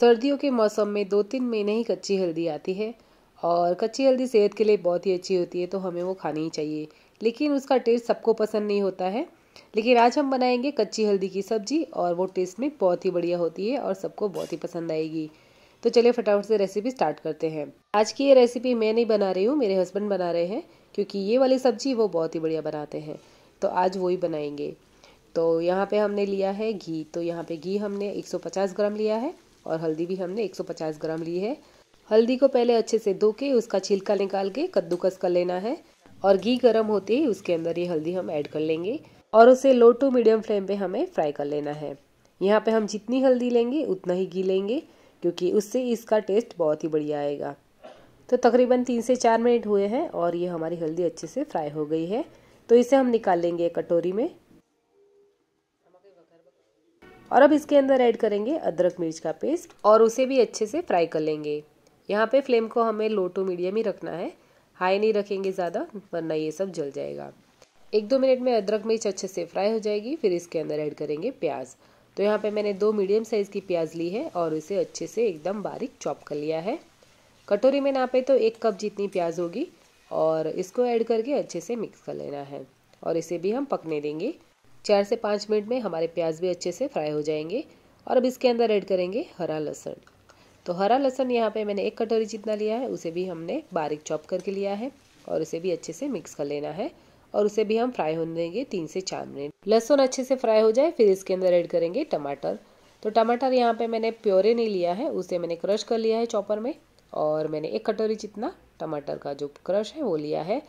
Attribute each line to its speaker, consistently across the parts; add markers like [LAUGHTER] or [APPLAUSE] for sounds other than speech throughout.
Speaker 1: सर्दियों के मौसम में दो तीन महीने ही कच्ची हल्दी आती है और कच्ची हल्दी सेहत के लिए बहुत ही अच्छी होती है तो हमें वो खानी ही चाहिए लेकिन उसका टेस्ट सबको पसंद नहीं होता है लेकिन आज हम बनाएंगे कच्ची हल्दी की सब्जी और वो टेस्ट में बहुत ही बढ़िया होती है और सबको बहुत ही पसंद आएगी तो चलिए फटाफट से रेसिपी स्टार्ट करते हैं आज की ये रेसिपी मैं नहीं बना रही हूँ मेरे हस्बैंड बना रहे हैं क्योंकि ये वाली सब्जी वो बहुत ही बढ़िया बनाते हैं तो आज वो ही बनाएंगे तो यहाँ पे हमने लिया है घी तो यहाँ पे घी हमने 150 ग्राम लिया है और हल्दी भी हमने 150 ग्राम ली है हल्दी को पहले अच्छे से धो के उसका छिलका निकाल के कद्दूकस कर लेना है और घी गर्म होते ही उसके अंदर ये हल्दी हम ऐड कर लेंगे और उसे लो टू मीडियम फ्लेम पे हमें फ्राई कर लेना है यहाँ पे हम जितनी हल्दी लेंगे उतना ही घी लेंगे क्योंकि उससे इसका टेस्ट बहुत ही बढ़िया आएगा तो तकरीबन तीन से चार मिनट हुए हैं और ये हमारी हल्दी अच्छे से फ्राई हो गई है तो इसे हम निकाल लेंगे कटोरी में और अब इसके अंदर ऐड करेंगे अदरक मिर्च का पेस्ट और उसे भी अच्छे से फ्राई कर लेंगे यहाँ पे फ्लेम को हमें लो टू मीडियम ही रखना है हाई नहीं रखेंगे ज़्यादा वरना ये सब जल जाएगा एक दो मिनट में अदरक मिर्च अच्छे से फ्राई हो जाएगी फिर इसके अंदर ऐड करेंगे प्याज तो यहाँ पे मैंने दो मीडियम साइज़ की प्याज ली है और इसे अच्छे से एकदम बारीक चॉप कर लिया है कटोरी में नापे तो एक कप जितनी प्याज होगी और इसको ऐड करके अच्छे से मिक्स कर लेना है और इसे भी हम पकने देंगे चार से पाँच मिनट में हमारे प्याज भी अच्छे से फ्राई हो जाएंगे और अब इसके अंदर ऐड करेंगे हरा लहसुन तो हरा लहसुन यहाँ पे मैंने एक कटोरी जितना लिया है उसे भी हमने बारीक चॉप करके लिया है और उसे भी अच्छे से मिक्स कर लेना है और उसे भी हम फ्राई होने देंगे तीन से चार मिनट लहसुन अच्छे से फ्राई हो जाए फिर इसके अंदर ऐड करेंगे टमाटर तो टमाटर यहाँ पे मैंने प्योरे नहीं लिया है उसे मैंने क्रश कर लिया है चॉपर में और मैंने एक कटोरी जितना टमाटर का जो क्रश है वो लिया है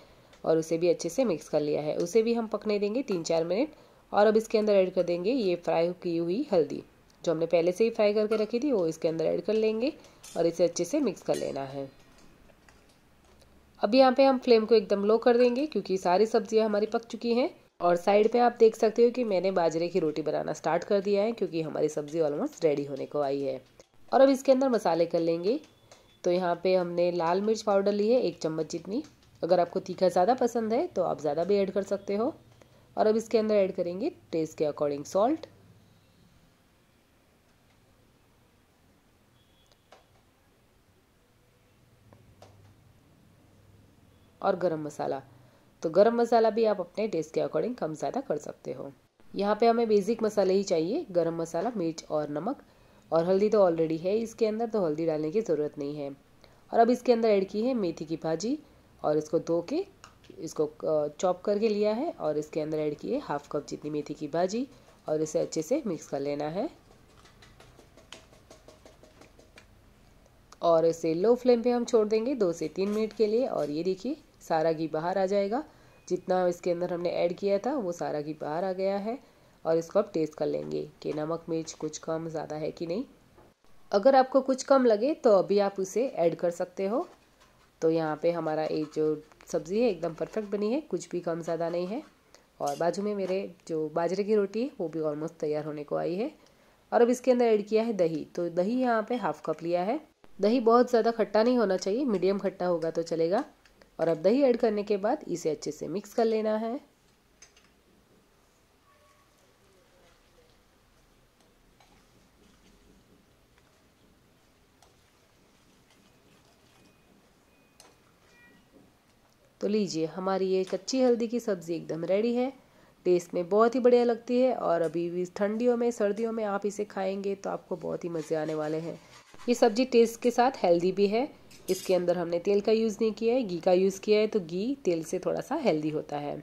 Speaker 1: और उसे भी अच्छे से मिक्स कर लिया है उसे भी हम पकने देंगे तीन चार मिनट और अब इसके अंदर ऐड कर देंगे ये फ्राई की हुई हल्दी जो हमने पहले से ही फ्राई करके रखी थी वो इसके अंदर ऐड कर लेंगे और इसे अच्छे से मिक्स कर लेना है अब यहाँ पे हम फ्लेम को एकदम लो कर देंगे क्योंकि सारी सब्जियाँ हमारी पक चुकी हैं और साइड पे आप देख सकते हो कि मैंने बाजरे की रोटी बनाना स्टार्ट कर दिया है क्योंकि हमारी सब्ज़ी ऑलमोस्ट रेडी होने को आई है और अब इसके अंदर मसाले कर लेंगे तो यहाँ पे हमने लाल मिर्च पाउडर ली है एक चम्मच जितनी अगर आपको तीखा ज़्यादा पसंद है तो आप ज़्यादा भी ऐड कर सकते हो और अब इसके अंदर ऐड करेंगे टेस्ट के अकॉर्डिंग सॉल्ट और गरम मसाला तो गरम मसाला भी आप अपने टेस्ट के अकॉर्डिंग कम ज़्यादा कर सकते हो यहाँ पे हमें बेसिक मसाले ही चाहिए गरम मसाला मिर्च और नमक और हल्दी तो ऑलरेडी है इसके अंदर तो हल्दी डालने की ज़रूरत नहीं है और अब इसके अंदर ऐड की है मेथी की भाजी और इसको धो के इसको चॉप करके लिया है और इसके अंदर ऐड किए हाफ कप जितनी मेथी की भाजी और इसे अच्छे से मिक्स कर लेना है और इसे लो फ्लेम पे हम छोड़ देंगे दो से तीन मिनट के लिए और ये देखिए सारा घी बाहर आ जाएगा जितना इसके अंदर हमने ऐड किया था वो सारा घी बाहर आ गया है और इसको आप टेस्ट कर लेंगे कि नमक मिर्च कुछ कम ज़्यादा है कि नहीं अगर आपको कुछ कम लगे तो अभी आप उसे ऐड कर सकते हो तो यहाँ पे हमारा एक जो सब्ज़ी है एकदम परफेक्ट बनी है कुछ भी कम ज़्यादा नहीं है और बाजू में मेरे जो बाजरे की रोटी है वो भी ऑलमोस्ट तैयार होने को आई है और अब इसके अंदर ऐड किया है दही तो दही यहाँ पे हाफ कप लिया है दही बहुत ज़्यादा खट्टा नहीं होना चाहिए मीडियम खट्टा होगा तो चलेगा और अब दही ऐड करने के बाद इसे अच्छे से मिक्स कर लेना है तो लीजिए हमारी ये कच्ची हल्दी की सब्ज़ी एकदम रेडी है टेस्ट में बहुत ही बढ़िया लगती है और अभी भी ठंडियों में सर्दियों में आप इसे खाएंगे तो आपको बहुत ही मज़े आने वाले हैं ये सब्ज़ी टेस्ट के साथ हेल्दी भी है इसके अंदर हमने तेल का यूज़ नहीं किया है घी का यूज़ किया है तो घी तेल से थोड़ा सा हेल्दी होता है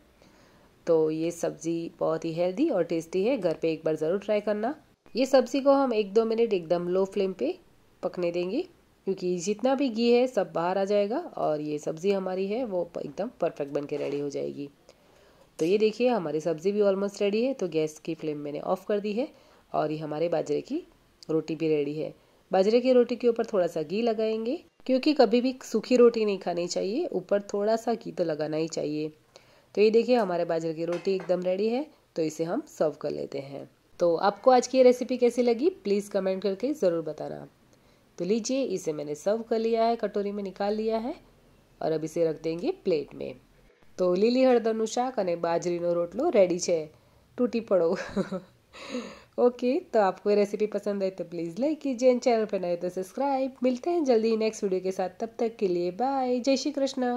Speaker 1: तो ये सब्ज़ी बहुत ही हेल्दी और टेस्टी है घर पे एक बार ज़रूर ट्राई करना ये सब्ज़ी को हम एक दो मिनट एकदम लो फ्लेम पे पकने देंगे क्योंकि जितना भी घी है सब बाहर आ जाएगा और ये सब्ज़ी हमारी है वो एकदम परफेक्ट बन के रेडी हो जाएगी तो ये देखिए हमारी सब्ज़ी भी ऑलमोस्ट रेडी है तो गैस की फ्लेम मैंने ऑफ़ कर दी है और ये हमारे बाजरे की रोटी भी रेडी है बाजरे की रोटी के ऊपर थोड़ा सा घी लगाएंगे क्योंकि कभी भी सूखी रोटी नहीं खानी चाहिए ऊपर थोड़ा सा घी तो लगाना ही चाहिए तो ये देखिए हमारे बाजरे की रोटी एकदम रेडी है तो इसे हम सर्व कर लेते हैं तो आपको आज की ये रेसिपी कैसी लगी प्लीज़ कमेंट करके ज़रूर बताना तो लीजिए इसे मैंने सर्व कर लिया है कटोरी में निकाल लिया है और अब इसे प्लेट में तो लीली તો नु शाक શાક અને બાજરીનો રોટલો रेडी है टूटी पड़ो [LAUGHS] ओके तो आपको ये रेसिपी पसंद आई तो प्लीज़ लाइक कीजिए चैनल पर नए तो सब्सक्राइब मिलते हैं जल्दी नेक्स्ट वीडियो के साथ तब तक के लिए बाय जय श्री कृष्ण